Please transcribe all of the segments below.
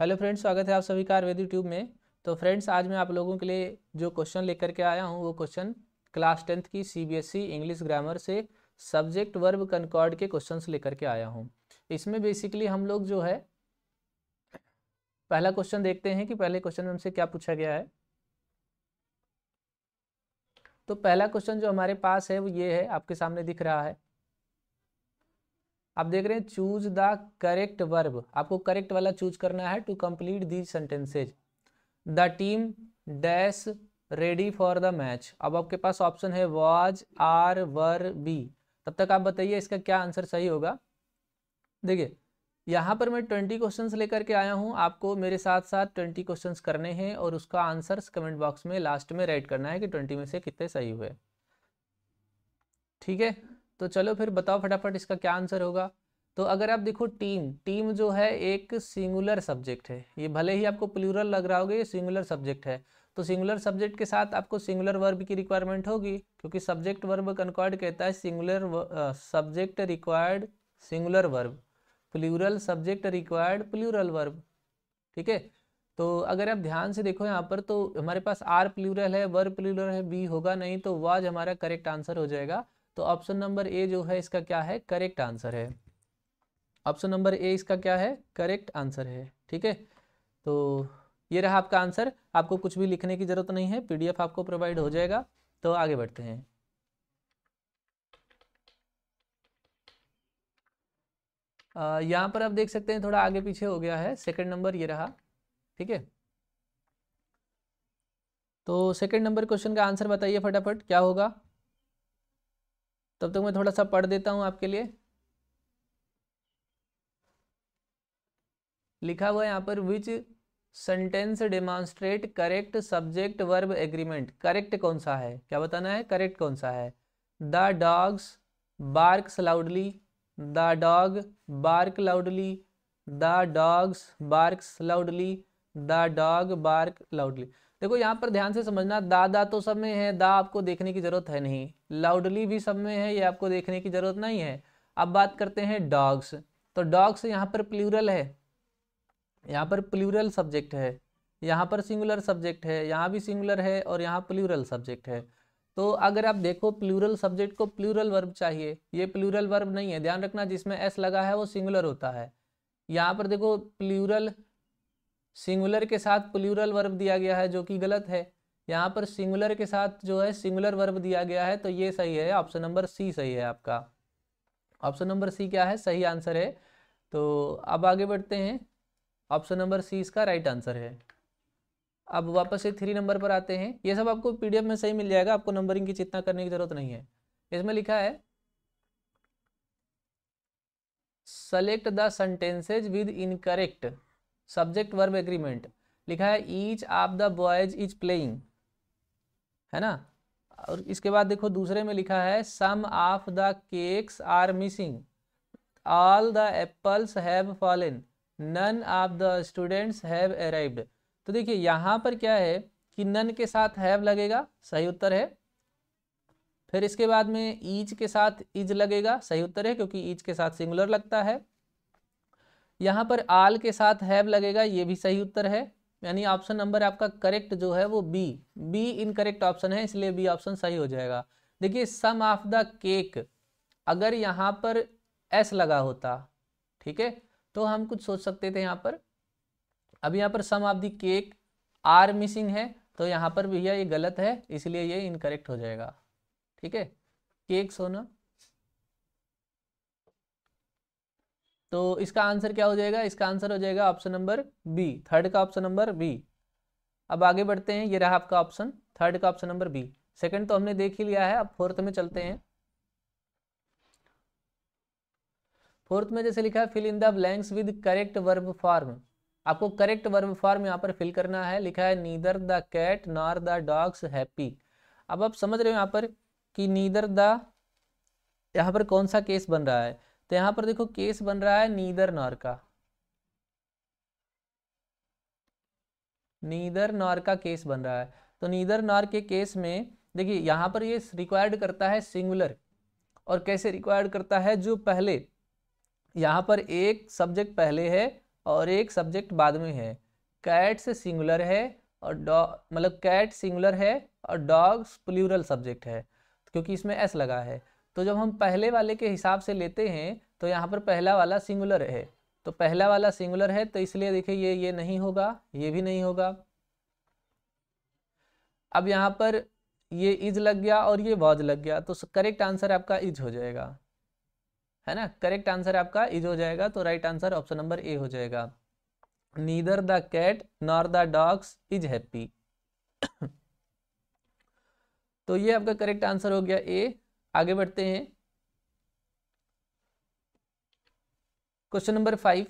hello friends स्वागत है आप सभी का आयुर्वेद ट्यूब में तो फ्रेंड्स आज मैं आप लोगों के लिए जो क्वेश्चन लेकर के आया हूँ वो क्वेश्चन क्लास टेंथ की सीबीएसई इंग्लिश ग्रामर से सब्जेक्ट वर्ब कनकॉर्ड के क्वेश्चंस लेकर के आया हूँ इसमें बेसिकली हम लोग जो है पहला क्वेश्चन देखते हैं कि पहले क्वेश्चन में हमसे क्या पूछा गया है तो पहला क्वेश्चन जो हमारे पास है वो ये है आपके सामने दिख रहा है आप देख रहे हैं चूज द करेक्ट वर्ब आपको करेक्ट वाला चूज करना है to complete these sentences the team dash ready for the match अब आपके पास ऑप्शन है वॉज आर वर बी तब तक आप बताइए इसका क्या आंसर सही होगा देखिए यहाँ पर मैं ट्वेंटी क्वेश्चन लेकर के आया हूँ आपको मेरे साथ साथ ट्वेंटी क्वेश्चन करने हैं और उसका आंसर कमेंट बॉक्स में लास्ट में राइट करना है कि ट्वेंटी में से कितने सही हुए ठीक है तो चलो फिर बताओ फटाफट इसका क्या आंसर होगा तो अगर आप देखो टीम टीम जो है एक सिंगुलर सब्जेक्ट है ये भले ही आपको प्लूरल लग रहा होगा ये सिंगुलर सब्जेक्ट है तो सिंगुलर सब्जेक्ट के साथ आपको सिंगुलर वर्ब की रिक्वायरमेंट होगी क्योंकि सब्जेक्ट वर्ब कनकॉर्ड कहता है singular subject required singular verb plural subject required plural verb ठीक है तो अगर आप ध्यान से देखो यहाँ पर तो हमारे पास आर प्लूरल है वर्ब प्लूरल है बी होगा नहीं तो वाज हमारा करेक्ट आंसर हो जाएगा तो ऑप्शन नंबर ए जो है इसका क्या है करेक्ट आंसर है ऑप्शन नंबर ए इसका क्या है करेक्ट आंसर है ठीक है तो ये रहा आपका आंसर आपको कुछ भी लिखने की ज़रूरत नहीं है पीडीएफ आपको प्रोवाइड हो जाएगा तो आगे बढ़ते हैं यहां पर आप देख सकते हैं थोड़ा आगे पीछे हो गया है सेकंड नंबर ये रहा ठीक है तो सेकंड नंबर क्वेश्चन का आंसर बताइए फटाफट क्या होगा तब तक तो मैं थोड़ा सा पढ़ देता हूँ आपके लिए लिखा हुआ है यहाँ पर which sentence demonstrate correct subject verb agreement correct कौन सा है क्या बताना है करेक्ट कौन सा है the dogs bark loudly the dog bark loudly the dogs bark loudly the dog bark loudly देखो यहाँ पर ध्यान से समझना दा दा तो सब में है दा आपको देखने की ज़रूरत है नहीं लाउडली भी सब में है ये आपको देखने की ज़रूरत नहीं है अब बात करते हैं डॉग्स तो डॉग्स यहाँ पर प्लूरल है यहाँ पर प्लूरल सब्जेक्ट है यहाँ पर सिंगुलर सब्जेक्ट है यहाँ भी सिंगुलर है और यहाँ प्लूरल सब्जेक्ट है तो अगर आप देखो प्लूरल सब्जेक्ट को प्लूरल वर्ब चाहिए ये प्लूरल वर्ब नहीं है ध्यान रखना जिसमें एस लगा है वो सिंगुलर होता है यहाँ पर देखो प्लूरल सिंगुलर के साथ प्लूरल वर्ब दिया गया है जो कि गलत है यहाँ पर सिंगुलर के साथ जो है सिंगुलर वर्ब दिया गया है तो ये सही है ऑप्शन नंबर सी सही है आपका ऑप्शन नंबर सी क्या है सही आंसर है तो अब आगे बढ़ते हैं ऑप्शन नंबर सी इसका राइट आंसर है अब वापस से थ्री नंबर पर आते हैं ये सब आपको पीडीएफ में सही मिल जाएगा आपको नंबरिंग की चिंता करने की जरूरत नहीं है इसमें लिखा है select the sentences with incorrect subject verb agreement लिखा है each of the boys is playing है ना और इसके बाद देखो दूसरे में लिखा है some of the cakes are missing all the apples have fallen none of the students have arrived तो देखिए यहाँ पर क्या है कि नन के साथ हैव लगेगा सही उत्तर है फिर इसके बाद में ईच के साथ इज लगेगा सही उत्तर है क्योंकि ईच के साथ सिंगुलर लगता है यहाँ पर आल के साथ हैव लगेगा ये भी सही उत्तर है यानी ऑप्शन नंबर आपका करेक्ट जो है वो बी बी इनकरेक्ट ऑप्शन है इसलिए बी ऑप्शन सही हो जाएगा देखिए सम ऑफ द केक अगर यहाँ पर एस लगा होता ठीक है तो हम कुछ सोच सकते थे यहाँ पर अब यहाँ पर some of the cake are missing है तो यहाँ पर भैया ये गलत है इसलिए ये इनकरेक्ट हो जाएगा ठीक है केक सोना तो इसका आंसर क्या हो जाएगा इसका आंसर हो जाएगा ऑप्शन नंबर बी थर्ड का ऑप्शन नंबर बी अब आगे बढ़ते हैं ये रहा आपका ऑप्शन थर्ड का ऑप्शन नंबर बी सेकंड तो हमने देख ही लिया है अब फोर्थ में चलते हैं फोर्थ में जैसे लिखा है fill in the blanks with correct verb form आपको करेक्ट वर्ब फॉर्म यहाँ पर फिल करना है लिखा है neither the cat nor the dogs happy अब आप समझ रहे हो यहाँ पर कि नीदर द यहाँ पर कौन सा केस बन रहा है तो यहां पर देखो केस बन रहा है नीदर नॉर का नीदर नॉर का केस बन रहा है तो नीदर नॉर के केस में देखिए यहां पर ये रिक्वायर्ड करता है सिंगुलर और कैसे रिक्वायर्ड करता है जो पहले यहां पर एक सब्जेक्ट पहले है और एक सब्जेक्ट बाद में है कैट्स सिंगुलर है और डॉ मतलब कैट सिंगुलर है और डॉग्स प्लूरल सब्जेक्ट है तो क्योंकि इसमें एस लगा है तो जब हम पहले वाले के हिसाब से लेते हैं तो यहाँ पर पहला वाला सिंगुलर है तो पहला वाला सिंगुलर है तो इसलिए देखिए ये ये नहीं होगा ये भी नहीं होगा अब यहाँ पर ये इज लग गया और ये वॉज लग गया तो करेक्ट आंसर आपका इज हो जाएगा है ना करेक्ट आंसर आपका इज हो जाएगा तो right answer option number A हो जाएगा neither the cat nor the dogs is happy तो ये आपका करेक्ट आंसर हो गया ए आगे बढ़ते हैं question number five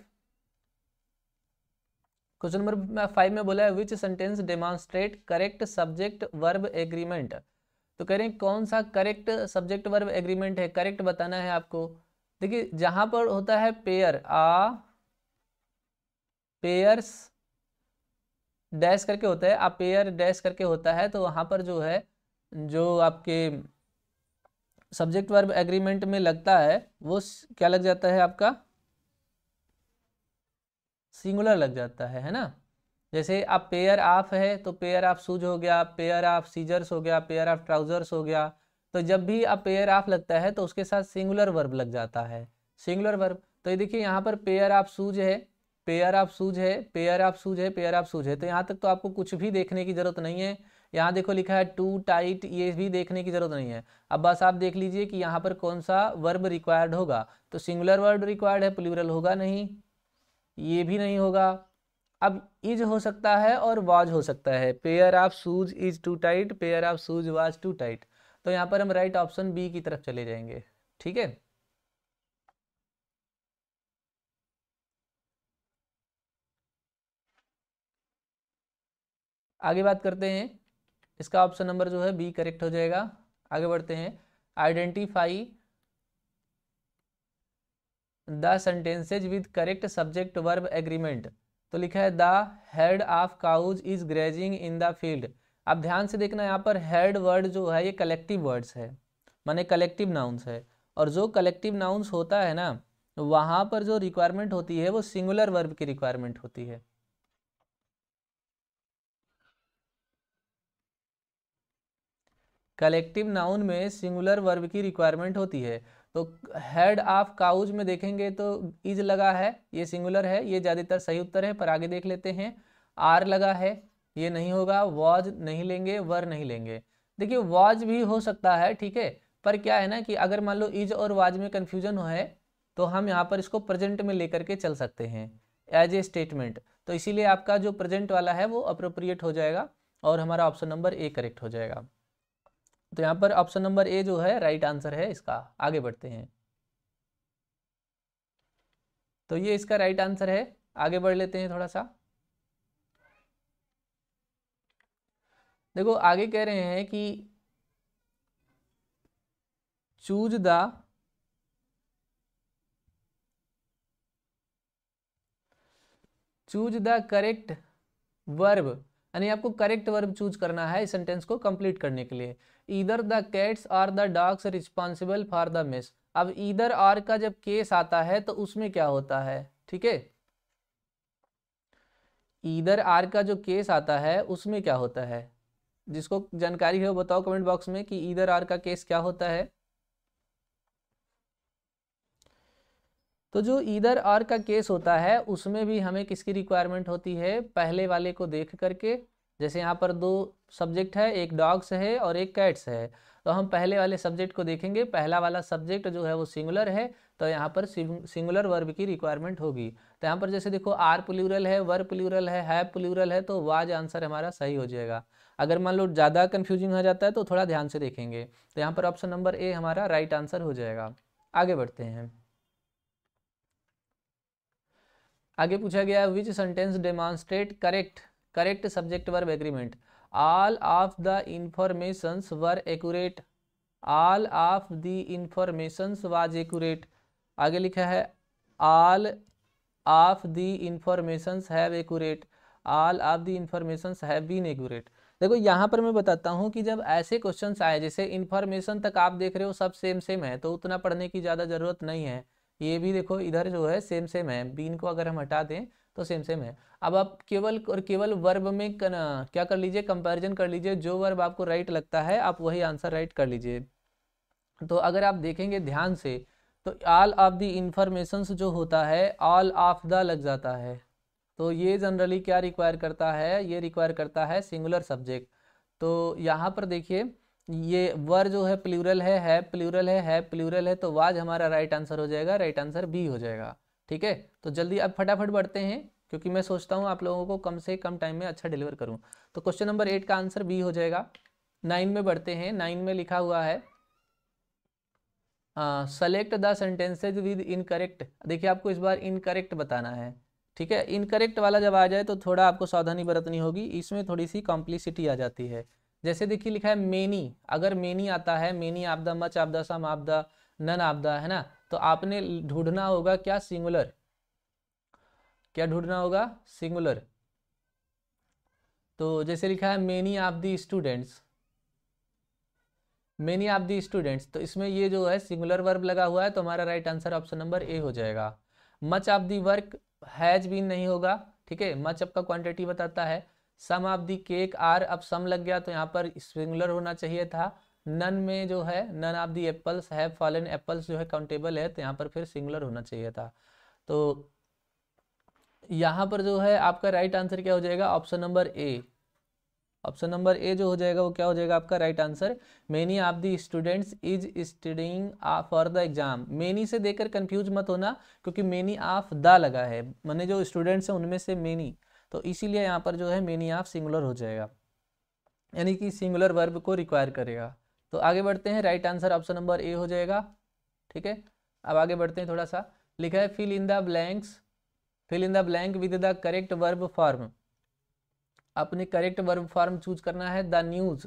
question number five में बोला है which sentence demonstrate correct subject verb agreement तो कह रहे हैं कौन सा करेक्ट सब्जेक्ट वर्ब एग्रीमेंट है करेक्ट बताना है आपको देखिए जहां पर होता है पेयर आ पेयर्स डैश करके होता है आ पेयर डैश करके होता है तो वहां पर जो है जो आपके सब्जेक्ट वर्ब एग्रीमेंट में लगता है वो क्या लग जाता है आपका सिंगुलर लग जाता है है ना जैसे आप पेयर ऑफ है तो पेयर ऑफ शूज हो गया पेयर ऑफ सीजर्स हो गया पेयर ऑफ ट्राउजर्स हो गया तो जब भी आप पेयर ऑफ लगता है तो उसके साथ सिंगुलर वर्ब लग जाता है सिंगुलर वर्ब तो ये देखिए यहाँ पर पेयर ऑफ शूज है पेयर ऑफ शूज है पेयर ऑफ शूज है पेयर ऑफ शूज है तो यहाँ तक तो आपको कुछ भी देखने की जरूरत नहीं है यहाँ देखो लिखा है टू टाइट ये भी देखने की ज़रूरत नहीं है अब बस आप देख लीजिए कि यहाँ पर कौन सा वर्ब रिक्वायर्ड होगा तो सिंगुलर वर्ड रिक्वायर्ड है प्लूरल होगा नहीं ये भी नहीं होगा अब इज हो सकता है और वाज हो सकता है pair of shoes is too tight pair of shoes was too tight तो यहाँ पर हम राइट ऑप्शन बी की तरफ चले जाएंगे ठीक है आगे बात करते हैं इसका ऑप्शन नंबर जो है बी करेक्ट हो जाएगा आगे बढ़ते हैं identify the sentences with correct subject verb agreement तो लिखा है the head of cows is grazing in the field अब ध्यान से देखना यहाँ पर हेड वर्ड जो है ये कलेक्टिव वर्ड्स है माने कलेक्टिव नाउन्स है और जो कलेक्टिव नाउन्स होता है ना वहाँ पर जो रिक्वायरमेंट होती है वो सिंगुलर वर्ब की रिक्वायरमेंट होती है कलेक्टिव नाउन में सिंगुलर वर्ब की रिक्वायरमेंट होती है तो हेड ऑफ काउज में देखेंगे तो इज लगा है ये सिंगुलर है ये ज़्यादातर सही उत्तर है पर आगे देख लेते हैं आर लगा है ये नहीं होगा वॉज नहीं लेंगे वर नहीं लेंगे देखिए वॉज भी हो सकता है ठीक है पर क्या है ना कि अगर मान लो इज और वाज में कन्फ्यूजन हो है तो हम यहाँ पर इसको प्रेजेंट में लेकर के चल सकते हैं एज ए स्टेटमेंट तो इसीलिए आपका जो प्रेजेंट वाला है वो अप्रोप्रिएट हो जाएगा और हमारा ऑप्शन नंबर ए करेक्ट हो जाएगा तो यहाँ पर ऑप्शन नंबर ए जो है राइट आंसर है इसका आगे बढ़ते हैं तो ये इसका राइट आंसर है आगे बढ़ लेते हैं थोड़ा सा देखो आगे कह रहे हैं कि choose the choose the correct verb यानी आपको करेक्ट वर्ब चूज करना है इस सेंटेंस को कंप्लीट करने के लिए इधर the cats are the dogs responsible for the miss अब इधर आर का जब केस आता है तो उसमें क्या होता है ठीक है इधर आर का जो केस आता है उसमें क्या होता है जिसको जानकारी है वो बताओ कमेंट बॉक्स में कि इधर आर का केस क्या होता है तो जो इधर और का केस होता है उसमें भी हमें किसकी रिक्वायरमेंट होती है पहले वाले को देख करके जैसे यहाँ पर दो सब्जेक्ट है एक डॉग्स है और एक कैट्स है तो हम पहले वाले सब्जेक्ट को देखेंगे पहला वाला सब्जेक्ट जो है वो सिंगुलर है तो यहाँ पर सिंगुलर वर्ब की रिक्वायरमेंट होगी तो यहाँ पर जैसे देखो आर प्लूरल है वर प्लूरल है है प्लूरल है तो वाज आंसर हमारा सही हो जाएगा अगर मान लो ज़्यादा कन्फ्यूजिंग हो जाता है तो थोड़ा ध्यान से देखेंगे तो यहाँ पर ऑप्शन नंबर ए हमारा राइट आंसर हो जाएगा आगे बढ़ते हैं आगे पूछा गया which sentence demonstrate correct correct subject verb agreement all of the informations were accurate all of the informations was accurate आगे लिखा है all of the informations have accurate all of the informations have been accurate देखो यहाँ पर मैं बताता हूँ कि जब ऐसे क्वेश्चन आए जैसे इन्फॉर्मेशन तक आप देख रहे हो सब सेम सेम है तो उतना पढ़ने की ज़्यादा ज़रूरत नहीं है ये भी देखो इधर जो है सेम सेम है बीन को अगर हम हटा दें तो सेम सेम है अब आप केवल और केवल वर्ब में कन, क्या कर लीजिए कंपैरिजन कर लीजिए जो वर्ब आपको राइट लगता है आप वही आंसर राइट कर लीजिए तो अगर आप देखेंगे ध्यान से तो ऑल ऑफ द इंफॉर्मेशन जो होता है ऑल ऑफ द लग जाता है तो ये जनरली क्या रिक्वायर करता है ये रिक्वायर करता है सिंगुलर सब्जेक्ट तो यहाँ पर देखिए ये वर जो है प्लूरल है है प्लूरल है है प्लूरल है तो वाज हमारा राइट आंसर हो जाएगा राइट आंसर बी हो जाएगा ठीक है तो जल्दी अब फटाफट बढ़ते हैं क्योंकि मैं सोचता हूँ आप लोगों को कम से कम टाइम में अच्छा डिलीवर करूँ तो क्वेश्चन नंबर एट का आंसर बी हो जाएगा नाइन में बढ़ते हैं नाइन में लिखा हुआ है select the sentences with incorrect देखिए आपको इस बार इनकरेक्ट बताना है ठीक है इनकरेक्ट वाला जब आ जाए तो थोड़ा आपको सावधानी बरतनी होगी इसमें थोड़ी सी कॉम्प्लिसिटी आ जाती है जैसे देखिए लिखा है मेनी अगर मेनी आता है मेनी आपदा मच आपदा सम आपदा नन आपदा है ना तो आपने ढूंढना होगा क्या सिंगुलर क्या ढूंढना होगा सिंगुलर तो जैसे लिखा है many of the students many of the students तो इसमें ये जो है सिंगुलर वर्ब लगा हुआ है तो हमारा right answer option number A हो जाएगा much of the work has been नहीं होगा ठीक है मच आपका क्वांटिटी बताता है some of the cake are अब सम लग गया तो यहाँ पर सिंगुलर होना चाहिए था नन में जो है none of the apples have fallen apples जो है काउंटेबल है तो यहाँ पर फिर सिंगुलर होना चाहिए था तो यहाँ पर जो है आपका राइट आंसर क्या हो जाएगा option number A option number A जो हो जाएगा वो क्या हो जाएगा आपका right answer many of the students is studying for the exam many से देकर कंफ्यूज मत होना क्योंकि मेनी ऑफ द लगा है मैंने जो स्टूडेंट्स हैं उनमें से मेनी तो इसीलिए यहाँ पर जो है मीनिंग ऑफ सिंगुलर हो जाएगा यानी कि सिंगुलर वर्ब को रिक्वायर करेगा तो आगे बढ़ते हैं right answer option number A हो जाएगा ठीक है अब आगे बढ़ते हैं थोड़ा सा लिखा है fill in the blanks fill in the blank with the correct verb form अपने करेक्ट वर्ब फॉर्म चूज करना है द न्यूज़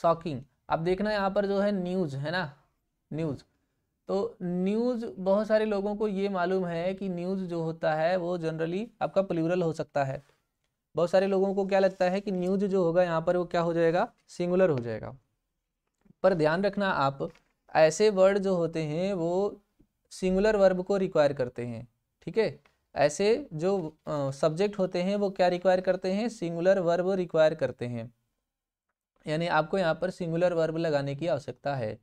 शॉकिंग अब देखना यहाँ पर जो है न्यूज़ है ना न्यूज़ तो न्यूज़ बहुत सारे लोगों को ये मालूम है कि न्यूज़ जो होता है वो जनरली आपका प्लूरल हो सकता है बहुत सारे लोगों को क्या लगता है कि न्यूज़ जो होगा यहाँ पर वो क्या हो जाएगा सिंगुलर हो जाएगा पर ध्यान रखना आप ऐसे वर्ड जो होते हैं वो सिंगुलर वर्ब को रिक्वायर करते हैं ठीक है ऐसे जो सब्जेक्ट होते हैं वो क्या रिक्वायर करते हैं सिंगुलर वर्ब रिक्वायर करते हैं यानी आपको यहाँ पर सिंगुलर वर्ब लगाने की आवश्यकता है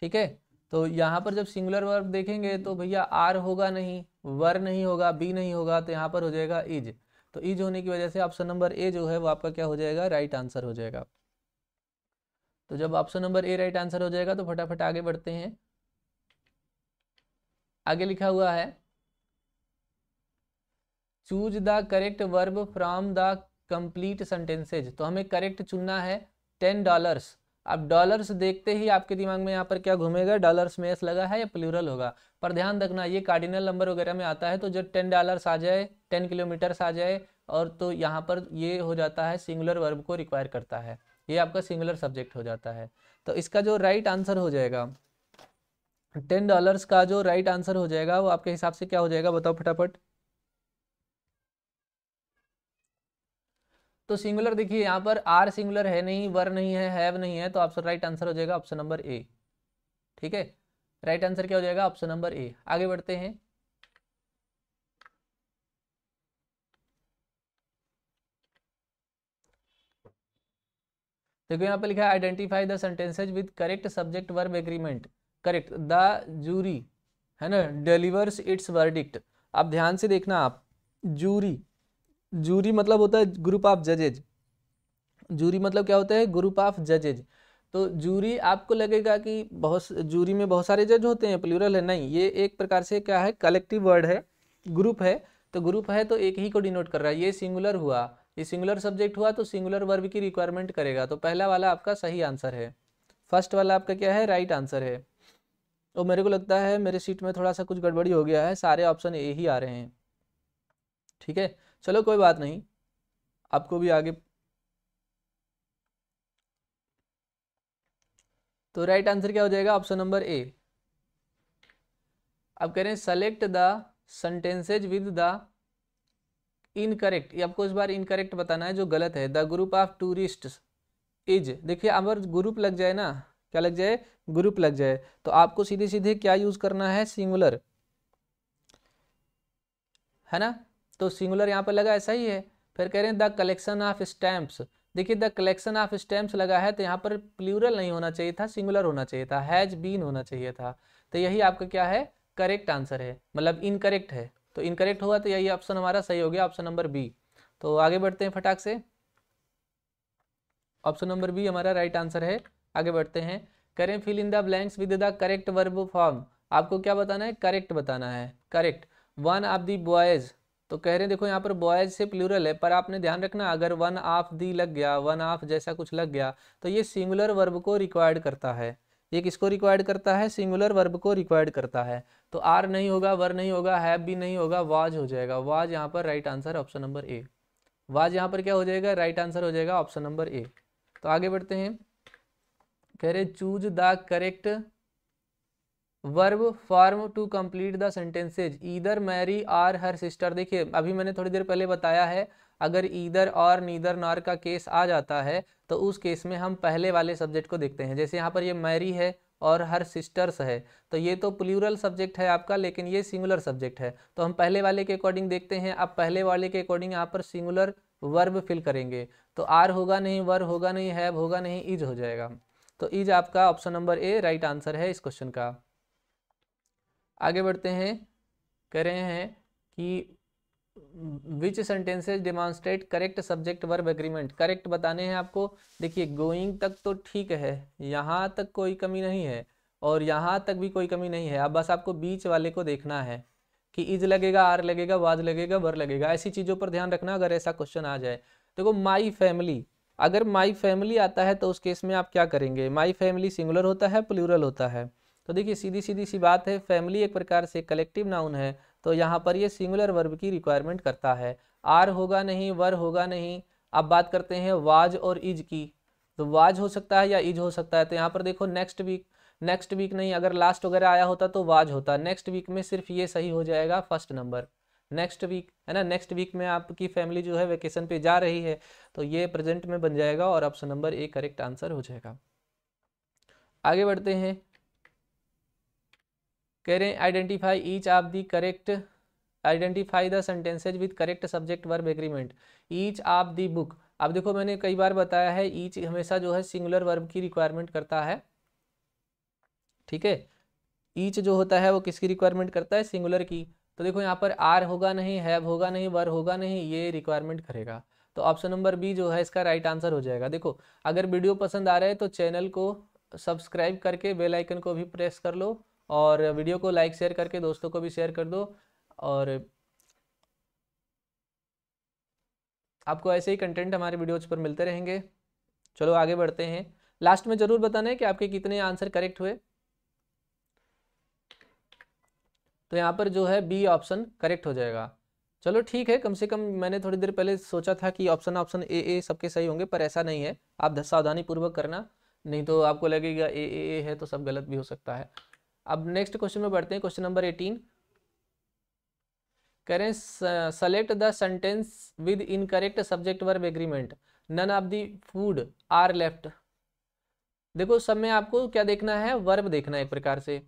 ठीक है तो यहाँ पर जब सिंगुलर वर्ब देखेंगे तो भैया आर होगा नहीं वर नहीं होगा बी नहीं होगा तो यहाँ पर हो जाएगा इज तो इज होने की वजह से ऑप्शन नंबर ए जो है वो आपका क्या हो जाएगा राइट आंसर हो जाएगा तो जब option number A right answer हो जाएगा तो फटाफट आगे बढ़ते हैं आगे लिखा हुआ है choose the correct verb from the complete sentences तो हमें करेक्ट चुनना है टेन डॉलर्स आप डॉलर्स देखते ही आपके दिमाग में यहाँ पर क्या घूमेगा डॉलर्स में एस लगा है या प्लूरल होगा पर ध्यान रखना ये कार्डिनल नंबर वगैरह में आता है तो जब टेन डॉलर्स आ जाए टेन किलोमीटर्स आ जाए और तो यहाँ पर ये हो जाता है सिंगुलर वर्ब को रिक्वायर करता है ये आपका सिंगुलर सब्जेक्ट हो जाता है तो इसका जो राइट right आंसर हो जाएगा टेन डॉलर्स का जो राइट right आंसर हो जाएगा वो आपके हिसाब से क्या हो जाएगा बताओ फटाफट तो सिंगुलर देखिए यहाँ पर आर सिंगुलर है नहीं वर नहीं है हैव नहीं है तो आपका राइट आंसर हो जाएगा ऑप्शन नंबर ए ठीक है राइट आंसर क्या हो जाएगा ऑप्शन नंबर ए आगे बढ़ते हैं देखो यहाँ पे लिखा है identify the sentences with correct subject verb agreement correct the jury है ना डिलीवर्स इट्स वर्डिक्ट आप ध्यान से देखना आप जूरी जूरी मतलब होता है ग्रुप ऑफ जजेज जूरी मतलब क्या होता है ग्रुप ऑफ जजेज तो जूरी आपको लगेगा कि बहुत जूरी में बहुत सारे जज होते हैं प्लूरल है नहीं ये एक प्रकार से क्या है कलेक्टिव वर्ड है ग्रुप है तो ग्रुप है तो एक ही को डिनोट कर रहा है ये सिंगुलर हुआ ये सिंगुलर सब्जेक्ट हुआ तो सिंगुलर वर्ब की रिक्वायरमेंट करेगा तो पहला वाला आपका सही आंसर है फर्स्ट वाला आपका क्या है राइट आंसर है तो मेरे को लगता है मेरे सीट में थोड़ा सा कुछ गड़बड़ी हो गया है सारे ऑप्शन ए ही आ रहे हैं ठीक है चलो कोई बात नहीं आपको भी आगे तो राइट आंसर क्या हो जाएगा ऑप्शन नंबर ए अब कह रहे हैं select the sentences with the incorrect ये आपको इस बार इनकरेक्ट बताना है जो गलत है the group of tourist is देखिए अगर ग्रुप लग जाए ना क्या लग जाए ग्रुप लग जाए तो आपको सीधे सीधे क्या यूज करना है सिंगुलर है ना तो सिंगुलर यहाँ पर लगा ऐसा ही है फिर कह रहे हैं द कलेक्शन ऑफ स्टैम्प्स देखिए द कलेक्शन ऑफ स्टैम्प्स लगा है तो यहाँ पर प्लूरल नहीं होना चाहिए था सिंगुलर होना चाहिए था हैज बीन होना चाहिए था तो यही आपका क्या है करेक्ट आंसर है मतलब इनकरेक्ट है तो इनकरेक्ट हुआ तो यही ऑप्शन हमारा सही हो गया ऑप्शन नंबर बी तो आगे बढ़ते हैं फटाक से ऑप्शन नंबर बी हमारा राइट आंसर है आगे बढ़ते हैं करें fill in the blanks with the correct verb form आपको क्या बताना है करेक्ट बताना है correct one of the boys तो कह रहे हैं देखो यहाँ पर बॉयज से प्लूरल है पर आपने ध्यान रखना अगर वन ऑफ दी लग गया वन ऑफ जैसा कुछ लग गया तो ये सिंगुलर वर्ब को रिक्वायर्ड करता है ये किसको रिक्वायर्ड करता है सिंगुलर वर्ब को रिक्वायर्ड करता है तो आर नहीं होगा वर नहीं होगा हैव भी नहीं होगा वाज हो जाएगा वाज यहाँ पर right answer option number A was यहाँ पर क्या हो जाएगा राइट आंसर हो जाएगा ऑप्शन नंबर ए तो आगे बढ़ते हैं कह रहे choose the correct verb form to complete the sentences either Mary or her sister देखिए अभी मैंने थोड़ी देर पहले बताया है अगर ईदर और नीदर नॉर का केस आ जाता है तो उस केस में हम पहले वाले सब्जेक्ट को देखते हैं जैसे यहाँ पर ये मैरी है और हर सिस्टर्स है तो ये तो प्लूरल सब्जेक्ट है आपका लेकिन ये सिंगुलर सब्जेक्ट है तो हम पहले वाले के अकॉर्डिंग देखते हैं आप पहले वाले के अकॉर्डिंग यहाँ पर सिंगुलर वर्ब फिल करेंगे तो आर होगा नहीं वर्ब होगा नहीं हैब होगा नहीं इज हो जाएगा तो इज आपका option number A right answer है इस क्वेश्चन का आगे बढ़ते हैं कह रहे हैं कि which sentences demonstrate correct subject verb agreement correct बताने हैं आपको देखिए गोइंग तक तो ठीक है यहाँ तक कोई कमी नहीं है और यहाँ तक भी कोई कमी नहीं है अब बस आपको बीच वाले को देखना है कि इज लगेगा आर लगेगा वाज लगेगा वर लगेगा ऐसी चीज़ों पर ध्यान रखना अगर ऐसा क्वेश्चन आ जाए देखो माई फैमिली अगर माई फैमिली आता है तो उस केस में आप क्या करेंगे माई फैमिली सिंगुलर होता है प्लूरल होता है तो देखिए सीधी सीधी सी बात है फैमिली एक प्रकार से कलेक्टिव नाउन है तो यहाँ पर ये सिंगुलर वर्ब की रिक्वायरमेंट करता है आर होगा नहीं वर होगा नहीं अब बात करते हैं वाज और इज की तो वाज हो सकता है या इज हो सकता है तो यहाँ पर देखो नेक्स्ट वीक नेक्स्ट वीक नहीं अगर लास्ट वगैरह आया होता तो वाज होता नेक्स्ट वीक में सिर्फ ये सही हो जाएगा फर्स्ट नंबर नेक्स्ट वीक है ना नेक्स्ट वीक में आपकी फैमिली जो है वेकेशन पे जा रही है तो ये प्रेजेंट में बन जाएगा और option number A correct answer हो जाएगा आगे बढ़ते हैं कह रहे हैं identify each of the correct identify the sentences with correct subject verb agreement each of the book अब देखो मैंने कई बार बताया है ईच हमेशा जो है सिंगुलर वर्ब की रिक्वायरमेंट करता है ठीक है ईच जो होता है वो किसकी रिक्वायरमेंट करता है सिंगुलर की तो देखो यहाँ पर आर होगा नहीं हैव होगा नहीं वर होगा नहीं ये रिक्वायरमेंट करेगा तो ऑप्शन नंबर बी जो है इसका राइट आंसर हो जाएगा देखो अगर वीडियो पसंद आ रहा है तो चैनल को सब्सक्राइब करके बेल आइकन को भी प्रेस कर लो और वीडियो को लाइक शेयर करके दोस्तों को भी शेयर कर दो और आपको ऐसे ही कंटेंट हमारे वीडियोज पर मिलते रहेंगे चलो आगे बढ़ते हैं लास्ट में ज़रूर बताना है कि आपके कितने आंसर करेक्ट हुए तो यहाँ पर जो है बी ऑप्शन करेक्ट हो जाएगा चलो ठीक है कम से कम मैंने थोड़ी देर पहले सोचा था कि ऑप्शन ऑप्शन ए ए सबके सही होंगे पर ऐसा नहीं है आप सावधानी पूर्वक करना नहीं तो आपको लगेगा ए ए ए है तो सब गलत भी हो सकता है अब नेक्स्ट क्वेश्चन में बढ़ते हैं क्वेश्चन नंबर एटीन करें select the sentence with incorrect subject verb agreement none of the food are left देखो सब में आपको क्या देखना है वर्ब देखना है एक प्रकार से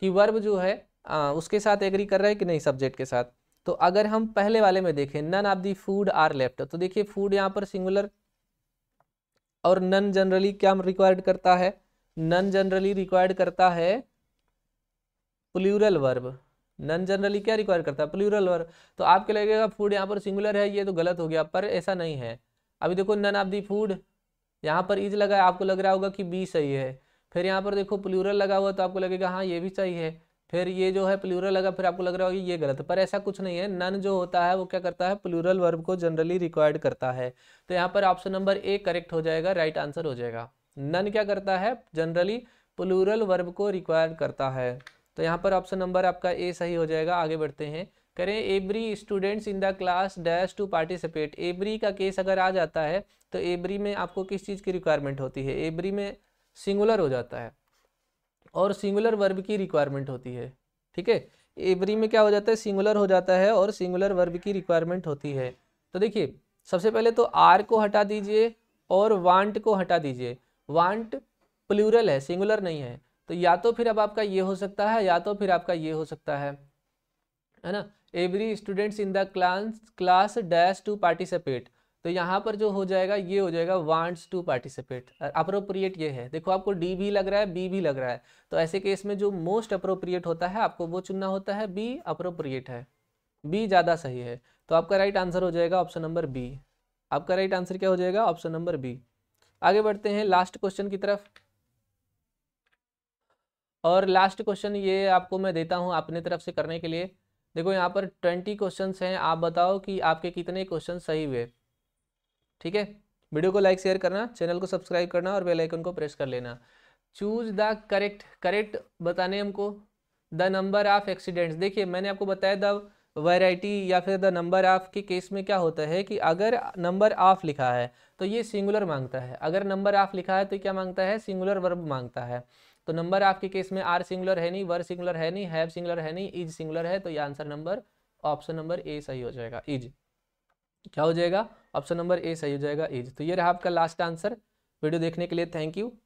कि वर्ब जो है आ, उसके साथ एग्री कर रहा है कि नहीं सब्जेक्ट के साथ तो अगर हम पहले वाले में देखें none of the food are left तो देखिए फूड यहाँ पर सिंगुलर और नन जनरली क्या रिक्वायर्ड करता है नन जनरली रिक्वायर्ड करता है प्लूरल वर्ब नन जनरली क्या रिक्वायर करता है प्लूरल वर्ब तो आपके लगेगा फूड यहाँ पर सिंगुलर है ये तो गलत हो गया पर ऐसा नहीं है अभी देखो नन ऑफ दी फूड यहाँ पर इज लगा है आपको लग रहा होगा कि बी सही है फिर यहाँ पर देखो प्लूरल लगा हुआ तो आपको लगेगा हाँ ये भी सही है फिर ये जो है प्लूरल लगा फिर आपको लग रहा होगा ये गलत पर ऐसा कुछ नहीं है नन जो होता है वो क्या करता है प्लूरल वर्ब को जनरली रिक्वायर्ड करता है तो यहाँ पर ऑप्शन नंबर ए करेक्ट हो जाएगा राइट आंसर हो जाएगा नन क्या करता है जनरली प्लूरल वर्ब को रिक्वायर करता है तो यहाँ पर ऑप्शन नंबर आपका ए सही हो जाएगा आगे बढ़ते हैं करें every students in the class dash to participate every का केस अगर आ जाता है तो एवरी में आपको किस चीज़ की रिक्वायरमेंट होती है एवरी में सिंगुलर हो जाता है और सिंगुलर वर्ब की रिक्वायरमेंट होती है ठीक है एवरी में क्या हो जाता है सिंगुलर हो जाता है और सिंगुलर वर्ब की रिक्वायरमेंट होती है तो देखिए सबसे पहले तो आर को हटा दीजिए और वांट को हटा दीजिए वांट प्लूरल है सिंगुलर नहीं है तो या तो फिर अब आपका ये हो सकता है या तो फिर आपका ये हो सकता है है ना every students in the class class dash to participate तो यहाँ पर जो हो जाएगा ये हो जाएगा वांट्स टू पार्टिसिपेट अप्रोप्रिएट ये है देखो आपको डी भी लग रहा है बी भी लग रहा है तो ऐसे केस में जो मोस्ट अप्रोप्रिएट होता है आपको वो चुनना होता है बी अप्रोप्रिएट है बी ज़्यादा सही है तो आपका राइट आंसर हो जाएगा ऑप्शन नंबर बी आपका राइट आंसर क्या हो जाएगा ऑप्शन नंबर बी आगे बढ़ते हैं लास्ट क्वेश्चन की तरफ और लास्ट क्वेश्चन ये आपको मैं देता हूँ अपने तरफ से करने के लिए देखो यहाँ पर ट्वेंटी क्वेश्चन हैं आप बताओ कि आपके कितने क्वेश्चन सही हुए ठीक है वीडियो को लाइक शेयर करना चैनल को सब्सक्राइब करना और बेलाइकन को प्रेस कर लेना चूज द करेक्ट करेक्ट बताने हमको द नंबर ऑफ एक्सीडेंट्स देखिए मैंने आपको बताया द वैरायटी या फिर द नंबर ऑफ के केस में क्या होता है कि अगर नंबर ऑफ लिखा है तो ये सिंगुलर मांगता है अगर नंबर ऑफ लिखा है तो क्या मांगता है सिंगुलर वर्ब मांगता है तो नंबर आपके केस में आर सिंगुलर है नहीं वर सिंगुलर है नहीं हैव सिंगुलर है नहीं इज सिंगुलर है तो ये answer number option number A सही हो जाएगा इज क्या हो जाएगा ऑप्शन नंबर ए सही हो जाएगा इज तो ये रहा आपका लास्ट आंसर वीडियो देखने के लिए थैंक यू